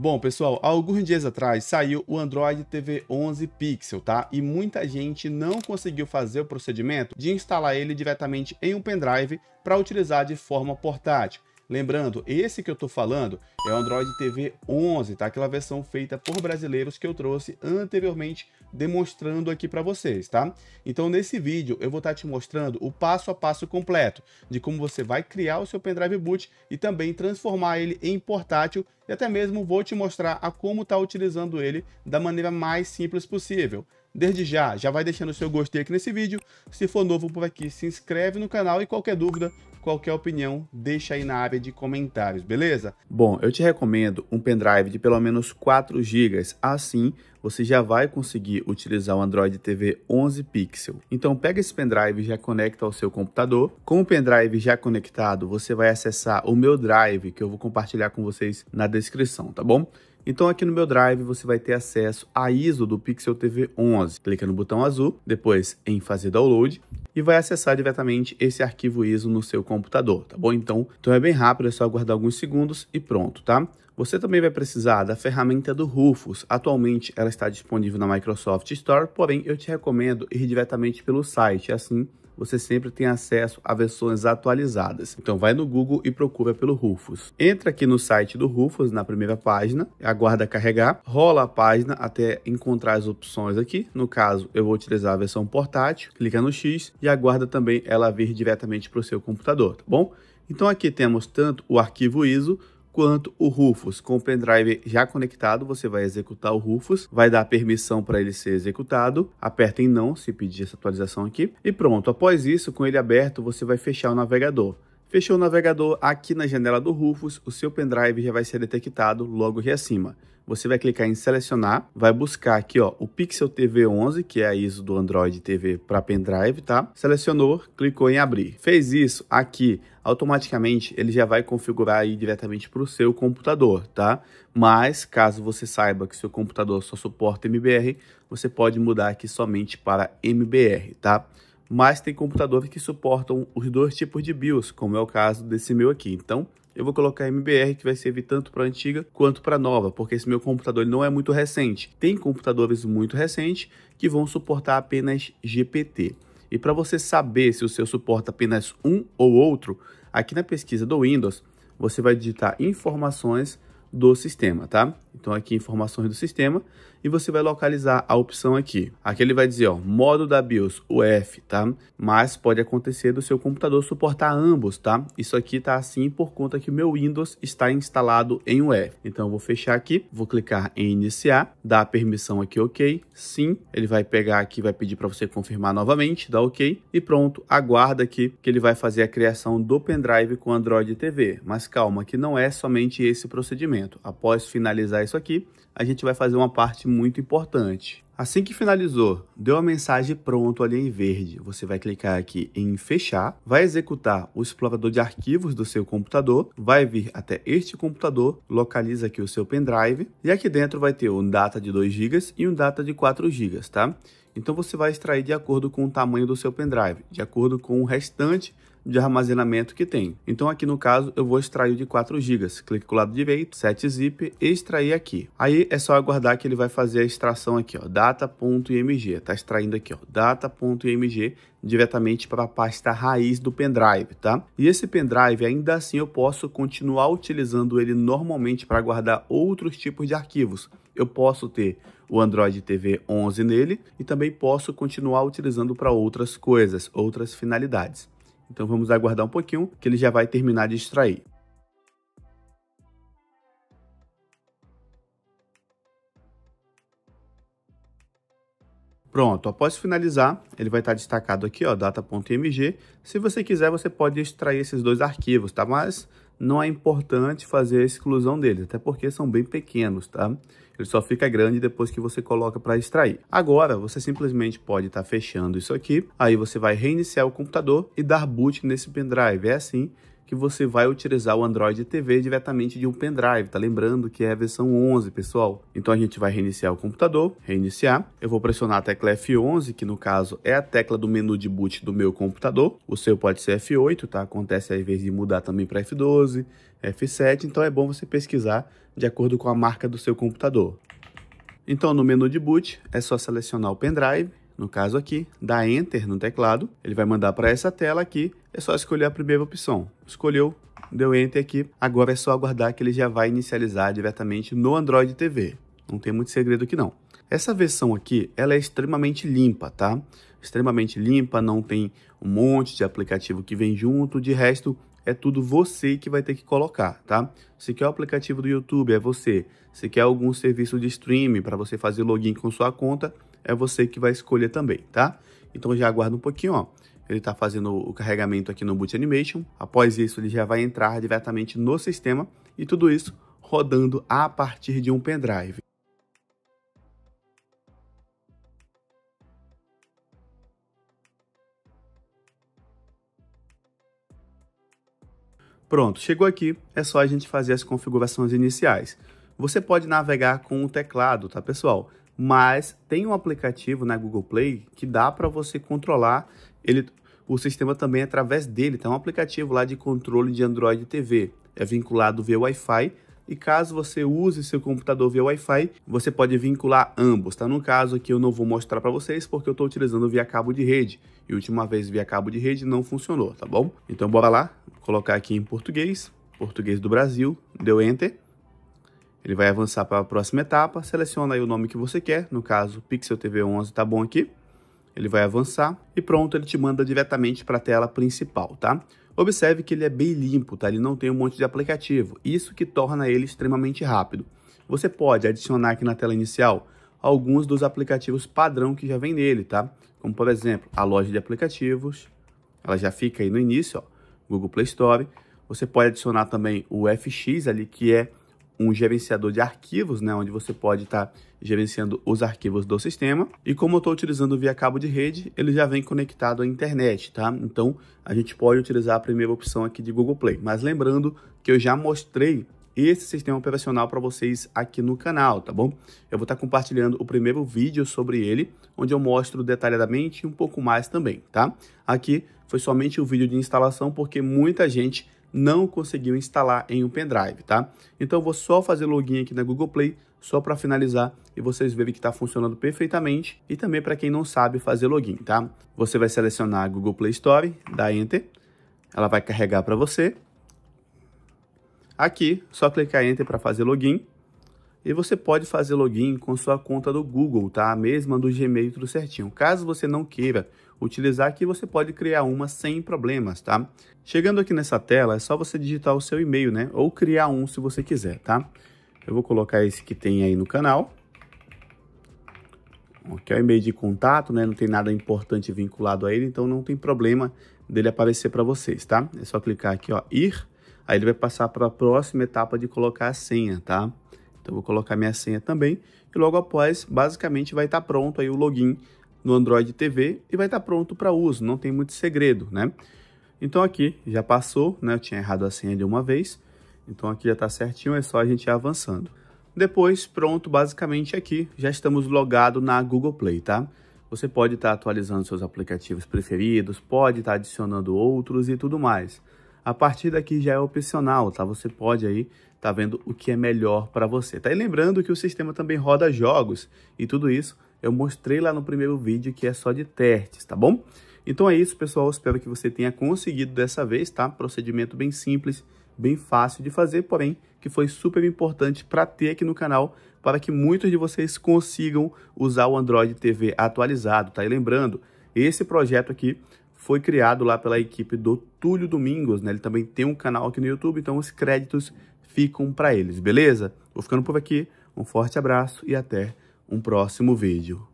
Bom, pessoal, alguns dias atrás saiu o Android TV 11 Pixel, tá? E muita gente não conseguiu fazer o procedimento de instalar ele diretamente em um pendrive para utilizar de forma portátil. Lembrando, esse que eu estou falando é o Android TV 11, tá? Aquela versão feita por brasileiros que eu trouxe anteriormente demonstrando aqui para vocês, tá? Então nesse vídeo eu vou estar tá te mostrando o passo a passo completo de como você vai criar o seu pendrive boot e também transformar ele em portátil e até mesmo vou te mostrar a como estar tá utilizando ele da maneira mais simples possível. Desde já, já vai deixando o seu gostei aqui nesse vídeo. Se for novo por aqui, se inscreve no canal e qualquer dúvida, qualquer opinião, deixa aí na área de comentários, beleza? Bom, eu te recomendo um pendrive de pelo menos 4 GB, assim você já vai conseguir utilizar o Android TV 11 pixel. Então pega esse pendrive e já conecta ao seu computador. Com o pendrive já conectado, você vai acessar o meu drive que eu vou compartilhar com vocês na descrição, tá bom? Então aqui no meu Drive você vai ter acesso à ISO do Pixel TV 11. Clica no botão azul, depois em fazer download e vai acessar diretamente esse arquivo ISO no seu computador, tá bom? Então, então é bem rápido, é só aguardar alguns segundos e pronto, tá? Você também vai precisar da ferramenta do Rufus. Atualmente ela está disponível na Microsoft Store, porém eu te recomendo ir diretamente pelo site, assim você sempre tem acesso a versões atualizadas. Então vai no Google e procura pelo Rufus. Entra aqui no site do Rufus, na primeira página, aguarda carregar, rola a página até encontrar as opções aqui. No caso, eu vou utilizar a versão portátil, clica no X e aguarda também ela vir diretamente para o seu computador, tá bom? Então aqui temos tanto o arquivo ISO quanto o Rufus. Com o pendrive já conectado, você vai executar o Rufus, vai dar permissão para ele ser executado, aperta em não se pedir essa atualização aqui, e pronto. Após isso, com ele aberto, você vai fechar o navegador. Fechou o navegador aqui na janela do Rufus, o seu pendrive já vai ser detectado logo aqui acima você vai clicar em selecionar, vai buscar aqui ó, o Pixel TV 11, que é a ISO do Android TV para pendrive, tá? Selecionou, clicou em abrir. Fez isso aqui, automaticamente ele já vai configurar aí diretamente para o seu computador, tá? Mas caso você saiba que seu computador só suporta MBR, você pode mudar aqui somente para MBR, tá? Mas tem computadores que suportam os dois tipos de BIOS, como é o caso desse meu aqui. Então, eu vou colocar MBR, que vai servir tanto para antiga quanto para nova, porque esse meu computador não é muito recente. Tem computadores muito recentes que vão suportar apenas GPT. E para você saber se o seu suporta apenas um ou outro, aqui na pesquisa do Windows, você vai digitar informações do sistema, tá? Então aqui informações do sistema e você vai localizar a opção aqui. Aqui ele vai dizer, ó, modo da BIOS UF, tá? Mas pode acontecer do seu computador suportar ambos, tá? Isso aqui tá assim por conta que o meu Windows está instalado em UF. Então eu vou fechar aqui, vou clicar em iniciar, dar a permissão aqui OK, sim. Ele vai pegar aqui, vai pedir para você confirmar novamente, dá OK e pronto, aguarda aqui que ele vai fazer a criação do pendrive com Android TV. Mas calma, que não é somente esse procedimento. Após finalizar isso aqui, a gente vai fazer uma parte muito importante. Assim que finalizou, deu a mensagem pronto ali em verde. Você vai clicar aqui em fechar, vai executar o explorador de arquivos do seu computador, vai vir até este computador, localiza aqui o seu pendrive e aqui dentro vai ter um data de 2 GB e um data de 4 GB, tá? Então você vai extrair de acordo com o tamanho do seu pendrive, de acordo com o restante de armazenamento que tem. Então aqui no caso eu vou extrair de 4 GB, clique com o lado direito, set zip e extrair aqui. Aí é só aguardar que ele vai fazer a extração aqui, ó, data.img, tá extraindo aqui, ó, data.img diretamente para a pasta raiz do pendrive, tá? E esse pendrive ainda assim eu posso continuar utilizando ele normalmente para guardar outros tipos de arquivos, eu posso ter o Android TV 11 nele e também posso continuar utilizando para outras coisas, outras finalidades. Então vamos aguardar um pouquinho que ele já vai terminar de extrair. Pronto, após finalizar, ele vai estar tá destacado aqui, ó, data.mg. Se você quiser, você pode extrair esses dois arquivos, tá? Mas não é importante fazer a exclusão deles, até porque são bem pequenos, tá? Ele só fica grande depois que você coloca para extrair. Agora, você simplesmente pode estar tá fechando isso aqui, aí você vai reiniciar o computador e dar boot nesse pendrive. É assim que você vai utilizar o Android TV diretamente de um pendrive, tá lembrando que é a versão 11, pessoal. Então a gente vai reiniciar o computador, reiniciar, eu vou pressionar a tecla F11, que no caso é a tecla do menu de boot do meu computador, o seu pode ser F8, tá? Acontece ao invés de mudar também para F12, F7, então é bom você pesquisar de acordo com a marca do seu computador. Então no menu de boot é só selecionar o pendrive, no caso aqui, dá Enter no teclado, ele vai mandar para essa tela aqui, é só escolher a primeira opção. Escolheu, deu Enter aqui, agora é só aguardar que ele já vai inicializar diretamente no Android TV. Não tem muito segredo aqui não. Essa versão aqui, ela é extremamente limpa, tá? Extremamente limpa, não tem um monte de aplicativo que vem junto, de resto, é tudo você que vai ter que colocar, tá? Se quer o aplicativo do YouTube, é você. Se quer algum serviço de streaming para você fazer login com sua conta, é você que vai escolher também, tá? Então já aguarda um pouquinho, ó. Ele está fazendo o carregamento aqui no Boot Animation. Após isso, ele já vai entrar diretamente no sistema e tudo isso rodando a partir de um pendrive. Pronto, chegou aqui, é só a gente fazer as configurações iniciais. Você pode navegar com o teclado, tá pessoal? Mas tem um aplicativo na Google Play que dá para você controlar ele, o sistema também através dele. Tem um aplicativo lá de controle de Android TV. É vinculado via Wi-Fi e caso você use seu computador via Wi-Fi, você pode vincular ambos, tá? No caso aqui eu não vou mostrar para vocês porque eu estou utilizando via cabo de rede e última vez via cabo de rede não funcionou, tá bom? Então bora lá, colocar aqui em português, português do Brasil, deu Enter. Ele vai avançar para a próxima etapa, seleciona aí o nome que você quer, no caso Pixel TV 11 tá bom aqui. Ele vai avançar e pronto, ele te manda diretamente para a tela principal, tá? Observe que ele é bem limpo, tá? Ele não tem um monte de aplicativo, isso que torna ele extremamente rápido. Você pode adicionar aqui na tela inicial alguns dos aplicativos padrão que já vem nele, tá? Como por exemplo, a loja de aplicativos, ela já fica aí no início, ó Google Play Store. Você pode adicionar também o FX ali, que é um gerenciador de arquivos, né, onde você pode estar tá gerenciando os arquivos do sistema. E como eu estou utilizando via cabo de rede, ele já vem conectado à internet, tá? Então a gente pode utilizar a primeira opção aqui de Google Play. Mas lembrando que eu já mostrei esse sistema operacional para vocês aqui no canal, tá bom? Eu vou estar tá compartilhando o primeiro vídeo sobre ele, onde eu mostro detalhadamente um pouco mais também, tá? Aqui foi somente o vídeo de instalação, porque muita gente não conseguiu instalar em um pendrive, tá? Então eu vou só fazer login aqui na Google Play, só para finalizar e vocês verem que está funcionando perfeitamente e também para quem não sabe fazer login, tá? Você vai selecionar a Google Play Store, dá Enter, ela vai carregar para você Aqui, só clicar Enter para fazer login. E você pode fazer login com sua conta do Google, tá? A mesma do Gmail, tudo certinho. Caso você não queira utilizar aqui, você pode criar uma sem problemas, tá? Chegando aqui nessa tela, é só você digitar o seu e-mail, né? Ou criar um se você quiser, tá? Eu vou colocar esse que tem aí no canal. Aqui é o e-mail de contato, né? Não tem nada importante vinculado a ele, então não tem problema dele aparecer para vocês, tá? É só clicar aqui, ó, ir Aí ele vai passar para a próxima etapa de colocar a senha, tá? Então vou colocar minha senha também e logo após, basicamente, vai estar tá pronto aí o login no Android TV e vai estar tá pronto para uso, não tem muito segredo, né? Então aqui já passou, né? Eu tinha errado a senha de uma vez, então aqui já está certinho, é só a gente ir avançando. Depois, pronto, basicamente aqui, já estamos logado na Google Play, tá? Você pode estar tá atualizando seus aplicativos preferidos, pode estar tá adicionando outros e tudo mais. A partir daqui já é opcional, tá? Você pode aí tá vendo o que é melhor para você. Tá? E lembrando que o sistema também roda jogos e tudo isso eu mostrei lá no primeiro vídeo que é só de testes, tá bom? Então é isso, pessoal. Espero que você tenha conseguido dessa vez, tá? Procedimento bem simples, bem fácil de fazer, porém que foi super importante para ter aqui no canal para que muitos de vocês consigam usar o Android TV atualizado, tá? E lembrando, esse projeto aqui foi criado lá pela equipe do Túlio Domingos, né? Ele também tem um canal aqui no YouTube, então os créditos ficam para eles, beleza? Vou ficando por aqui, um forte abraço e até um próximo vídeo.